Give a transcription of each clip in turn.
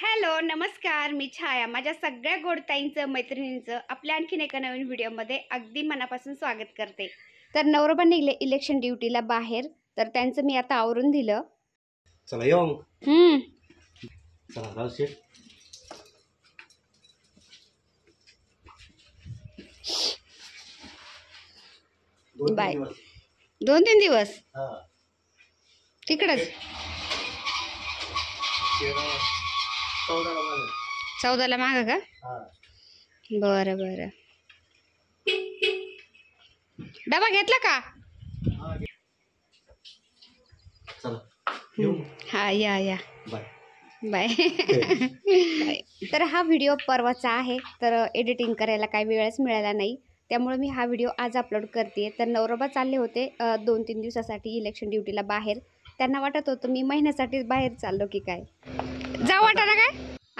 Hello नमस्कार मी छाया माझ्या सगळ्या गोडताईंचं मैत्रिणींचं आपल्या आणखीन एका नवीन व्हिडिओमध्ये अगदी मनापासून स्वागत करते तर नवरोबा निघले इलेक्शन ड्युटीला बाहेर तर त्यांचं मी आता आवरून दिलं चला येऊ हम्म चला बाय. दोन तीन दिवस तिकडच चौदाला माग का बरं डबा घेतला का हा या या बाय बाय तर हा व्हिडिओ परवाचा आहे तर एडिटिंग करायला काही वेळच मिळाला नाही त्यामुळे मी हा व्हिडिओ आज अपलोड करते तर नवरोबा चालले होते दोन तीन दिवसासाठी इलेक्शन ड्युटीला बाहेर त्यांना वाटत होतं मी महिन्यासाठी बाहेर चाललो की काय जाऊ ना काय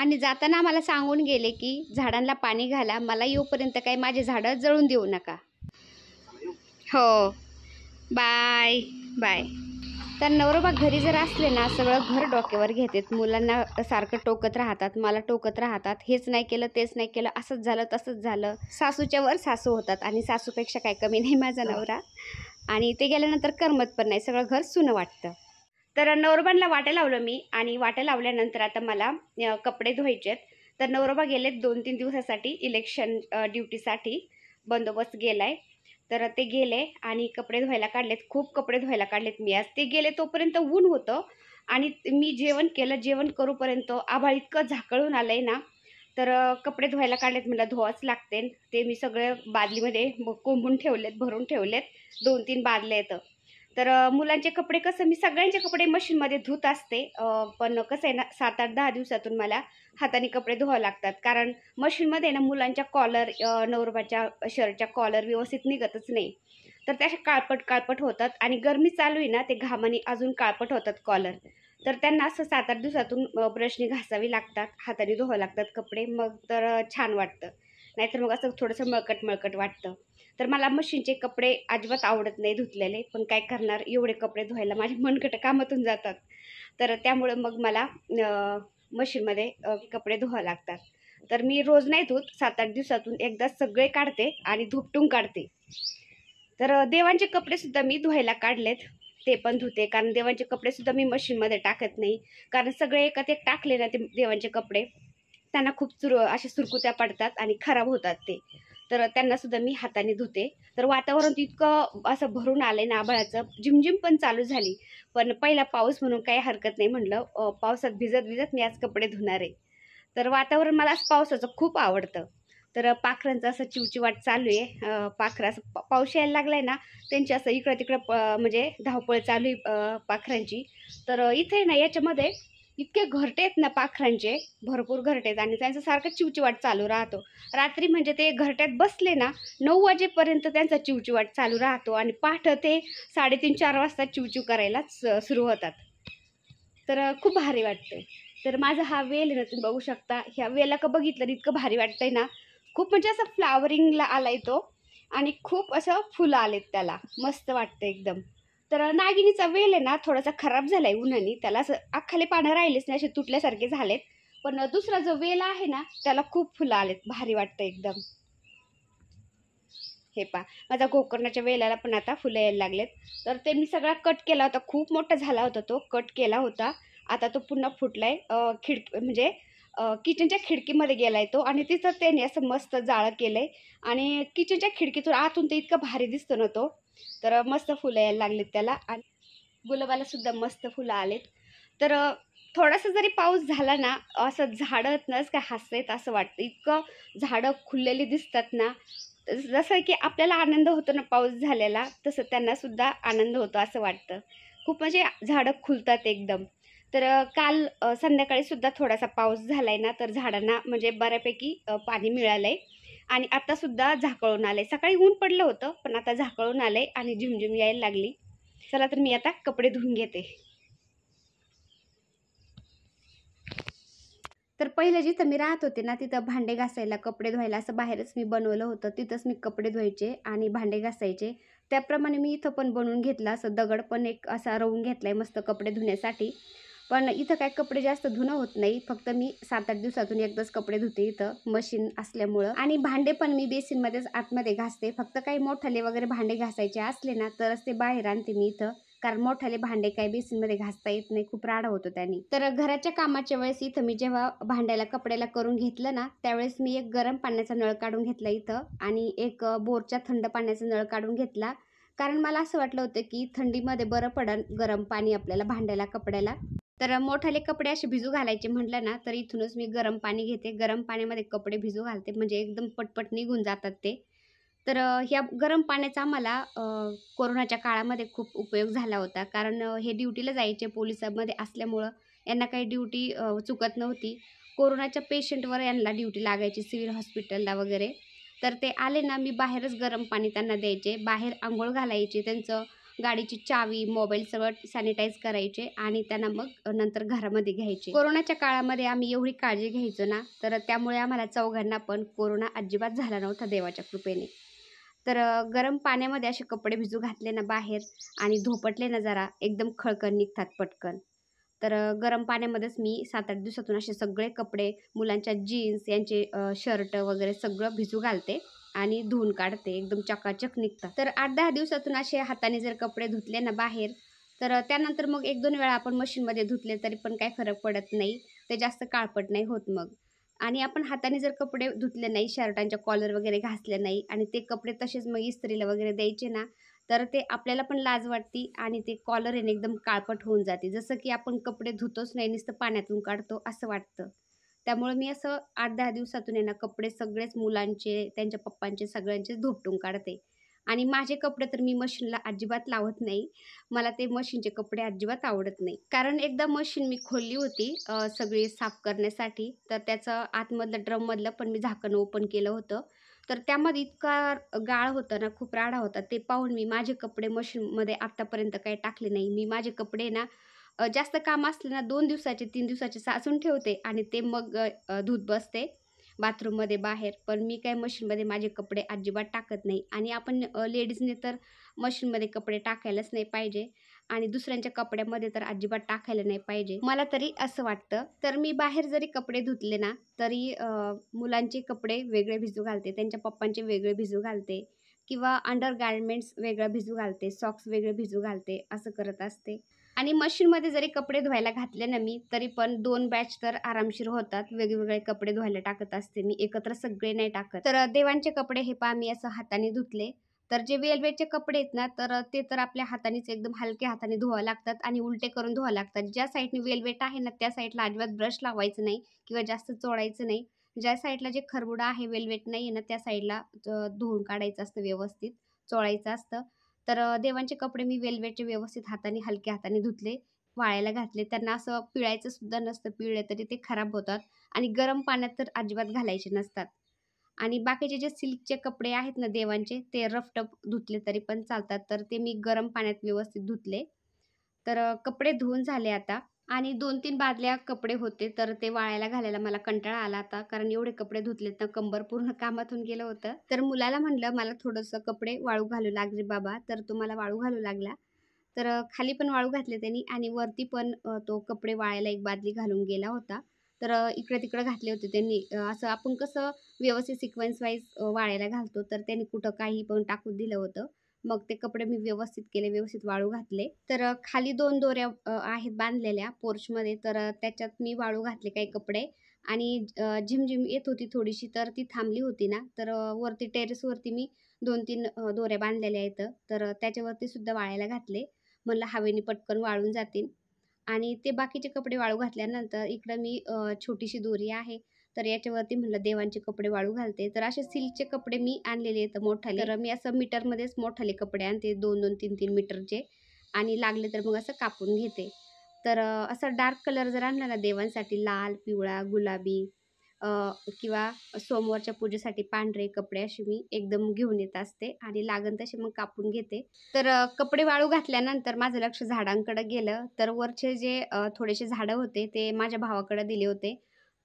आणि जाताना आम्हाला सांगून गेले की झाडांना पाणी घाला मला येऊपर्यंत काही माझे झाडं जळून देऊ नका हो बाय बाय तर नवरोबा घरी जर असले ना सगळं घर डोक्यावर घेतात मुलांना सारखं टोकत राहतात मला टोकत राहतात हेच नाही केलं तेच नाही केलं असंच झालं तसंच झालं सासूच्या वर सासू होतात आणि सासूपेक्षा काय कमी नाही माझा नवरा आणि ते गेल्यानंतर करमत पण नाही सगळं घर सुनं वाटतं तर नवरोबांना वाटे लावलं मी आणि वाटे लावल्यानंतर आता मला कपडे धुवायचे आहेत तर नवरोबा गेले दोन तीन दिवसासाठी इलेक्शन ड्युटीसाठी बंदोबस्त गेलाय तर ते गेले आणि कपडे धुवायला काढलेत खूप कपडे धुवायला काढलेत मी आज ते गेले तोपर्यंत ऊन होतं आणि मी जेवण केलं जेवण करूपर्यंत आभाळ इतकं झाकळून आलंय ना तर कपडे धुवायला काढलेत मला धुवाच लागते ते मी सगळं बादलीमध्ये कोंबून ठेवलेत भरून ठेवलेत दोन तीन बादले येतं तर मुलांचे कपडे कसं मी सगळ्यांचे कपडे मशीनमध्ये धुत असते पण कसं आहे ना सात आठ दहा दिवसातून मला हाताने कपडे धुवावे लागतात कारण मशीनमध्ये ना मुलांच्या कॉलर नवरबाच्या शर्टच्या कॉलर व्यवस्थित निघतच नाही तर त्या काळपट काळपट होतात आणि गरमी चालू आहे ना ते घामाने अजून काळपट होतात कॉलर तर त्यांना असं सात आठ दिवसातून ब्रशने घासावी लागतात हाताने धुवावं लागतात कपडे मग तर छान वाटतं नाहीतर मग असं थोडंसं मळकट मळकट वाटतं तर मला मशीनचे कपडे अजिबात आवडत नाही धुतलेले पण काय करणार एवढे कपडे धुवायला माझे मनकट कामातून जातात तर त्यामुळं मग मला मशीनमध्ये कपडे धुवा लागतात तर मी रोज नाही धुत सात आठ दिवसातून एकदा सगळे काढते आणि धुपटून काढते तर देवांचे कपडेसुद्धा मी धुवायला काढलेत ते पण धुते कारण देवांचे कपडेसुद्धा मी मशीनमध्ये टाकत नाही कारण सगळे एकत एक टाकले ना ते देवांचे कपडे त्यांना खूप चुर अशा सुरकुत्या पडतात आणि खराब होतात ते तर त्यांना सुद्धा मी हाताने धुते तर वातावरण इतकं असं भरून आलं आहे ना आभाळाचं झिमझिम पण चालू झाली पण पहिला पाऊस म्हणून काही हरकत नाही म्हणलं पावसात भिजत भिजत मी आज कपडे धुणार आहे तर वातावरण मला असं पावसाचं खूप आवडतं तर पाखरांचं असं चिवचिवाट चालू आहे पाखरं असं पाऊस यायला लागला आहे ना त्यांची असं इकडं तिकडं प म्हणजे धावपळ चालू आहे पाखरांची तर इथे ना याच्यामध्ये इतके घरटे आहेत ना पाखरांचे भरपूर घरटे आहेत आणि त्यांचं सारखं चिवचिवाट चालू राहतो रात्री म्हणजे ते घरट्यात बसले ना नऊ वाजेपर्यंत त्यांचा चिवचिवाट चालू राहतो आणि पाठ ते साडेतीन चार वाजता चिवचिव करायला सुरू होतात तर खूप भारी वाटते तर माझा हा वेल ना तुम्ही बघू शकता ह्या वेला का बघितलं इतकं भारी वाटतंय ना खूप म्हणजे असं फ्लावरिंगला आलाय तो आणि खूप असं फुलं आलेत त्याला मस्त वाटतं एकदम तर नागिनीचा वेल आहे ना थोडासा खराब झाला आहे त्याला असं अख्खाले पानं राहिलेच नाही असे तुटल्यासारखे झालेत पण दुसरा जो वेल आहे ना त्याला खूप फुलं आलेत भारी वाटतं एकदम हे पा माझ्या गोकर्णाच्या वेलाला पण आता फुलं यायला लागलेत तर ते मी सगळा कट केला होता खूप मोठा झाला होता तो कट केला होता आता तो पुन्हा फुटलाय खिडकी म्हणजे किचनच्या खिडकीमध्ये गेलाय तो आणि तिथं त्याने असं मस्त जाळं केलं आहे आणि किचनच्या खिडकीतून आतून ते इतकं भारी दिसतो ना तो तर मस्त फुलं यायला लागलेत त्याला आणि गुलाबाला सुद्धा मस्त फुलं आलेत तर थोडासा जरी पाऊस झाला ना असं झाडंच काय हसता असं वाटतं इतकं झाडं खुललेली दिसतात ना जसं की आपल्याला आनंद होतो ना पाऊस झालेला तसं त्यांना सुद्धा आनंद होतो असं वाटतं खूप म्हणजे झाडं खुलतात एकदम तर काल संध्याकाळी सुद्धा थोडासा पाऊस झालाय ना तर झाडांना म्हणजे बऱ्यापैकी पाणी मिळालंय आणि आता सुद्धा झाकळून आलंय सकाळी ऊन पडलं होतं पण आता झाकळून आलंय आणि झिमझिम यायला लागली चला तर मी आता कपडे धुवून घेते तर पहिले जिथं मी राहत होते ना तिथं भांडे घासायला कपडे धुवायला असं बाहेरच मी बनवलं होतं तिथंच मी कपडे धुवायचे आणि भांडे घासायचे त्याप्रमाणे मी इथं पण बनवून घेतला असं दगड पण एक असा रवून घेतला मस्त कपडे धुण्यासाठी पण इथं काय कपडे जास्त धुणं होत नाही फक्त मी सात आठ दिवसातून एकदाच कपडे धुते इथं मशीन असल्यामुळं आणि भांडे पण मी बेसिनमध्येच आतमध्ये घासते फक्त काही मोठाले वगैरे भांडे घासायचे असले ना तरच ते बाहेर आणते मी इथं कारण मोठाले भांडे काय बेसिनमध्ये घासता येत नाही खूप राडा होतो त्यांनी तर घराच्या कामाच्या वेळेस इथं मी जेव्हा भांड्याला कपड्याला करून घेतलं ना त्यावेळेस मी एक गरम पाण्याचा नळ काढून घेतला इथं आणि एक बोरच्या थंड पाण्याचा नळ काढून घेतला कारण मला असं वाटलं होतं की थंडीमध्ये बरं पडन गरम पाणी आपल्याला भांड्याला कपड्याला तर मोठाले कपडे असे भिजू घालायचे म्हटलं ना तर इथूनच मी गरम पाणी घेते गरम पाण्यामध्ये कपडे भिजू घालते म्हणजे एकदम पटपट निघून जातात ते तर ह्या गरम पाण्याचा आम्हाला कोरोनाच्या काळामध्ये खूप उपयोग झाला होता कारण हे ड्युटीला जायचे पोलिसांमध्ये असल्यामुळं यांना काही ड्युटी चुकत नव्हती कोरोनाच्या पेशंटवर यांना ड्युटी लागायची सिव्हिल हॉस्पिटलला वगैरे तर ते आले ना मी बाहेरच गरम पाणी त्यांना द्यायचे बाहेर आंघोळ घालायचे त्यांचं गाडीची चावी मोबाईल सगळं सॅनिटाईज करायचे आणि त्यांना मग नंतर घरामध्ये घ्यायचे कोरोनाच्या काळामध्ये आम्ही एवढी काळजी घ्यायचो ना तर त्यामुळे आम्हाला चौघांना पण कोरोना अजिबात झाला नव्हता देवाच्या कृपेने तर गरम पाण्यामध्ये असे कपडे भिजू घातले ना बाहेर आणि धोपटले ना जरा एकदम खळकण निघतात पटकन तर गरम पाण्यामध्येच मी सात आठ दिवसातून असे सगळे कपडे मुलांच्या जीन्स यांचे शर्ट वगैरे सगळं भिजू घालते आणि धुवून काढते एकदम चकाचक निघतात तर आठ दहा दिवसातून असे हाताने जर कपडे धुतले ना बाहेर तर त्यानंतर मग एक दोन वेळा आपण मशीनमध्ये धुतले तरी पण काही फरक पडत नाही ते जास्त काळपट नाही होत मग आणि आपण हाताने जर कपडे धुतले नाही शर्टांच्या कॉलर वगैरे घासले नाही आणि ते कपडे तसेच मग इस्त्रीला वगैरे द्यायचे ना तर ते आपल्याला पण लाज वाटते आणि ते कॉलर येणे एकदम काळपट होऊन जाते जसं की आपण कपडे धुतोच नाही नुसतं पाण्यातून काढतो असं वाटतं त्यामुळे मी असं आठ दहा दिवसातून यांना कपडे सगळेच मुलांचे त्यांच्या पप्पांचे सगळ्यांचे धुपटून काढते आणि माझे कपडे तर मी मशीनला अजिबात लावत नाही मला ते मशीनचे कपडे अजिबात आवडत नाही कारण एकदा मशीन मी खोलली होती सगळी साफ करण्यासाठी तर त्याचं आतमधलं ड्रममधलं पण मी झाकण ओपन केलं होतं तर त्यामध्ये इतका गाळ होता ना खूप राडा होता ते पाहून मी माझे कपडे मशीनमध्ये आत्तापर्यंत काही टाकले नाही मी माझे कपडे ना जास्त काम असलं ना दोन दिवसाचे तीन दिवसाचे साचून ठेवते आणि ते मग धूत बसते बाथरूममध्ये बाहेर पण मी काय मशीनमध्ये माझे कपडे अजिबात टाकत नाही आणि आपण लेडीजने तर मशीनमध्ये कपडे टाकायलाच नाही पाहिजे आणि दुसऱ्यांच्या कपड्यामध्ये तर अजिबात टाकायला नाही पाहिजे मला तरी असं वाटतं तर मी बाहेर जरी कपडे धुतले ना तरी मुलांचे कपडे वेगळे भिजू घालते त्यांच्या पप्पांचे वेगळे भिजू घालते किंवा अंडर गारमेंट्स वेगळं भिजू घालते सॉक्स वेगळे भिजू घालते असं करत असते आणि मशीनमध्ये जरी कपडे धुवायला घातले ना मी तरी पण दोन बॅच तर आरामशीर होतात वेगवेगळे कपडे धुवायला टाकत असते मी एकत्र सगळे नाही टाकत तर देवांचे कपडे हे पहा मी असं हाताने धुतले तर जे वेलवेटचे कपडे आहेत ना तर ते तर आपल्या हातानेच एकदम हलके हाताने धुवा लागतात आणि उलटे करून धुवा लागतात ज्या साईडने वेलवेट आहे ना त्या साईडला अजिबात ब्रश लावायचं नाही किंवा जास्त चोळायचं नाही ज्या साईडला जे खरबुडा आहे वेलवेट नाही आहे ना त्या साईडला धुवून काढायचं असतं व्यवस्थित चोळायचं असतं तर देवांचे कपडे मी वेलवेटचे व्यवस्थित हाताने हलक्या हाताने धुतले वाळायला घातले त्यांना असं पिळायचं सुद्धा नसतं पिळले तरी ते खराब होतात आणि गरम पाण्यात तर अजिबात घालायचे नसतात आणि बाकीचे जे सिल्कचे कपडे आहेत ना देवांचे ते रफटप धुतले तरी पण चालतात तर ते मी गरम पाण्यात व्यवस्थित धुतले तर कपडे धुवून झाले आता आणि दोन तीन बादल्या कपडे होते तर ते वाळायला घालायला मला कंटाळा आला होता कारण एवढे कपडे धुतलेत ना कंबर पूर्ण कामातून गेलं होतं तर मुलाला म्हणलं मला थोडंसं कपडे वाळू घालू लागले बाबा तर तो मला वाळू घालू लागला तर खाली पण वाळू घातले त्यांनी आणि वरती पण तो कपडे वाळायला एक बादली घालून गेला होता तर इकडे तिकडे घातले होते त्यांनी असं आपण कसं व्यवस्थित सिक्वेन्स वाईज वाळायला घालतो तर त्यांनी कुठं काही पण टाकून दिलं होतं मग ते कपडे मी व्यवस्थित केले व्यवस्थित वाळू घातले तर खाली दोन दोऱ्या आहेत बांधलेल्या पोर्चमध्ये तर त्याच्यात मी वाळू घातले काही कपडे आणि झिमझिम येत होती थोडीशी तर ती थांबली होती ना तर वरती टेरेसवरती मी दोन तीन दोऱ्या बांधलेल्या आहेत तर त्याच्यावरती सुद्धा वाळायला घातले म्हणलं हवेने पटकन वाळून जातील आणि ते बाकीचे कपडे वाळू घातल्यानंतर इकडं मी छोटीशी दोरी आहे तर याच्यावरती म्हटलं देवांचे कपडे वाळू घालते तर असे सिल्कचे कपडे मी आणलेले आहेत मोठाले तर मी असं मीटरमध्येच मोठाले कपडे आणते दोन दोन तीन तीन मीटरचे आणि लागले तर मग असं कापून घेते तर असा डार्क कलर जर आणला ना देवांसाठी लाल पिवळा गुलाबी किंवा सोमवारच्या पूजेसाठी पांढरे कपडे असे मी एकदम घेऊन येत असते आणि लागन तसे मग कापून घेते तर कपडे वाळू घातल्यानंतर माझं लक्ष झाडांकडं गेलं तर वरचे जे थोडेसे झाडं होते ते माझ्या भावाकडं दिले होते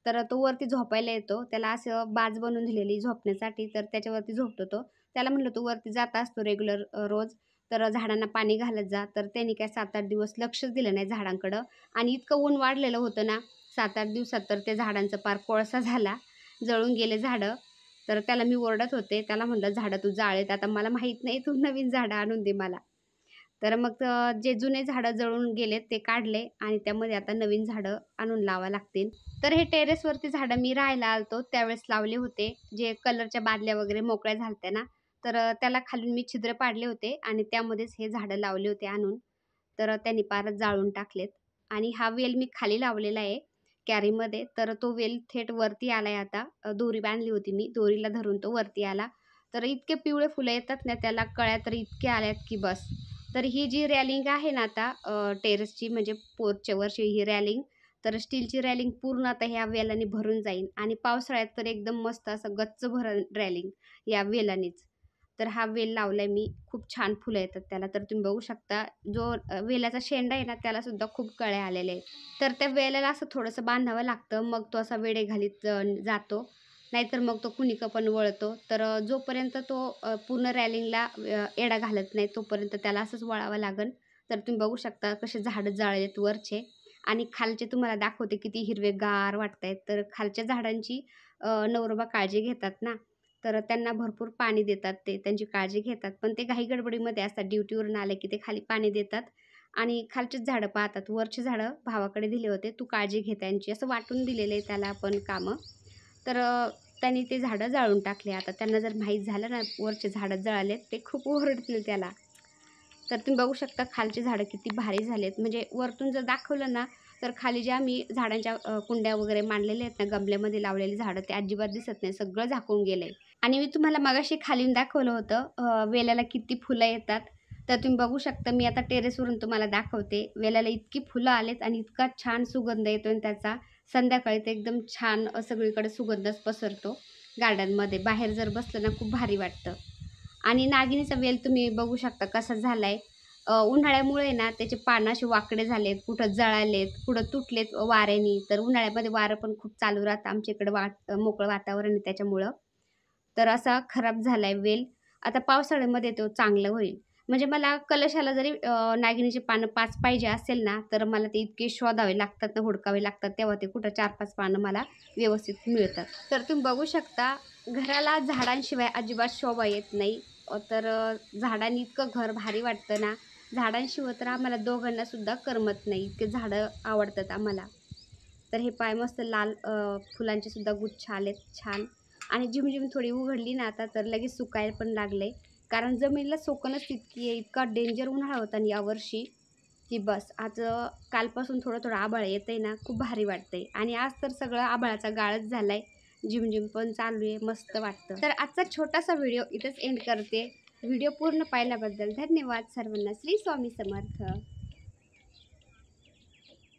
तर तो वरती झोपायला येतो त्याला असं बाज बनवून दिलेली झोपण्यासाठी तर त्याच्यावरती झोपतो तो त्याला म्हणलं तू वरती जात असतो रेग्युलर रोज तर झाडांना पाणी घालत जा तर त्यांनी काय सात आठ दिवस लक्षच दिलं नाही झाडांकडं आणि इतकं ऊन वाढलेलं होतं ना सात आठ दिवसात तर त्या झाडांचं पार कोळसा झाला जळून गेले झाडं तर त्याला मी ओरडत होते त्याला म्हटलं झाडं तू जाळेत आता मला माहीत नाही तू नवीन झाडं आणून दे मला तर मग जे जुने झाडं जळून गेले ते काढले आणि त्यामध्ये आता नवीन झाडं आणून लावा लागतील तर हे टेरेसवरती झाडं मी राहायला आलतो त्यावेळेस लावले होते जे कलरच्या बादल्या वगैरे मोकळ्या झालत्या ना तर त्याला खालून मी छिद्र पाडले होते आणि त्यामध्येच हे झाडं लावले होते आणून तर त्यांनी पार जाळून टाकलेत आणि हा वेल मी खाली लावलेला आहे कॅरीमध्ये तर तो वेल थेट वरती आला आहे आता दोरी बांधली होती मी दोरीला धरून तो वरती आला तर इतके पिवळे फुलं येतात ना त्याला कळ्या तर इतके आल्यात की बस तर ही जी रॅलिंग आहे ना आता टेरेसची म्हणजे पोर्चवरची ही रॅलिंग तर स्टीलची रॅलिंग पूर्ण आता ह्या वेलाने भरून जाईल आणि पावसाळ्यात तर एकदम मस्त असं गच्च भर रॅलिंग या वेलानेच तर हा वेल लावलाय मी खूप छान फुलं येतात त्याला तर तुम्ही बघू शकता जो वेलाचा शेंडा आहे ना त्याला सुद्धा खूप कळ्या आलेले आहेत तर त्या वेलाला असं थोडंसं बांधावं लागतं मग तो असा वेडे घालीत जातो नाहीतर मग तो कुणीक पण वळतो तर जोपर्यंत तो पूर्ण रॅलिंगला येडा घालत नाही तोपर्यंत त्याला असंच वळावं लागेल तर तुम्ही बघू शकता कसे झाडं जाळलेत वरचे आणि खालचे तुम्हाला दाखवते किती हिरवेगार वाटत आहेत तर खालच्या झाडांची नवरोबा काळजी घेतात ना तर त्यांना भरपूर पाणी देतात ते त्यांची काळजी घेतात पण ते काही गडबडीमध्ये असतात ड्युटीवरून आले की ते खाली पाणी देतात आणि खालचेच झाडं पाहतात वरचे झाडं भावाकडे दिले होते तू काळजी घे त्यांची असं वाटून दिलेलं आहे त्याला आपण कामं तर त्यांनी ते झाडं जाळून टाकले आता त्यांना जर माहीत झालं ना वरचे झाडं जळाले ते खूप ओरडतील त्याला तर तुम्ही बघू शकता खालचे झाडं किती भारी झालेत म्हणजे वरतून जर दाखवलं ना तर खाली ज्या मी झाडांच्या कुंड्या वगैरे मांडलेल्या आहेत ना गमल्यामध्ये लावलेली झाडं ते अजिबात दिसत नाही सगळं झाकून गेलं आहे आणि मी तुम्हाला मगाशी खालीन दाखवलं होतं वेल्याला किती फुलं येतात तर तुम्ही बघू शकता मी आता टेरेसवरून तुम्हाला दाखवते वेलाला इतकी फुलं आलेत आणि इतका छान सुगंध येतो आणि त्याचा संध्याकाळी तर एकदम छान सगळीकडे सुगंधच पसरतो गार्डनमध्ये बाहेर जर बसलं ना खूप भारी वाटतं आणि नागिनीचा वेल तुम्ही बघू शकता कसा झाला आहे उन्हाळ्यामुळे ना त्याचे पानं असे वाकडे झालेत कुठं जळालेत कुठं तुटलेत वाऱ्यानी तर उन्हाळ्यामध्ये वारं पण खूप चालू राहतं आमच्या इकडं वाट मोकळं वातावरण आहे त्याच्यामुळं तर असा खराब झाला आहे वेल आता पावसाळ्यामध्ये तो चांगलं होईल म्हणजे मला कलशाला जरी नागिणीचे पानं पाच पाहिजे असेल ना तर मला ते इतके शोधावे लागतात ना हुडकावे लागतात तेव्हा ते कुठं चार पाच पानं मला व्यवस्थित मिळतात तर तुम्ही बघू शकता घराला झाडांशिवाय अजिबात शोभा येत नाही तर झाडांनी इतकं घर भारी वाटतं ना झाडांशिवाय तर आम्हाला दोघांनासुद्धा करमत नाही इतके झाडं आवडतात आम्हाला तर हे पाय मस्त लाल फुलांचे सुद्धा गुच्छ आलेत छान आणि झिमझिम थोडी उघडली ना आता तर लगेच सुकायला पण लागले कारण जमिनीला सोकणच तितकी आहे इतका डेंजर उन्हाळा होता आणि यावर्षी की बस आज कालपासून थोडं थोडं आभाळ येत आहे ना खूप भारी वाटतं आहे आणि आज तर सगळं आभाळाचा गाळच झाला आहे झिम पण चालू आहे मस्त वाटतं तर आजचा छोटासा व्हिडिओ इथंच एंड करते व्हिडिओ पूर्ण पाहिल्याबद्दल धन्यवाद सर्वांना श्री स्वामी समर्थ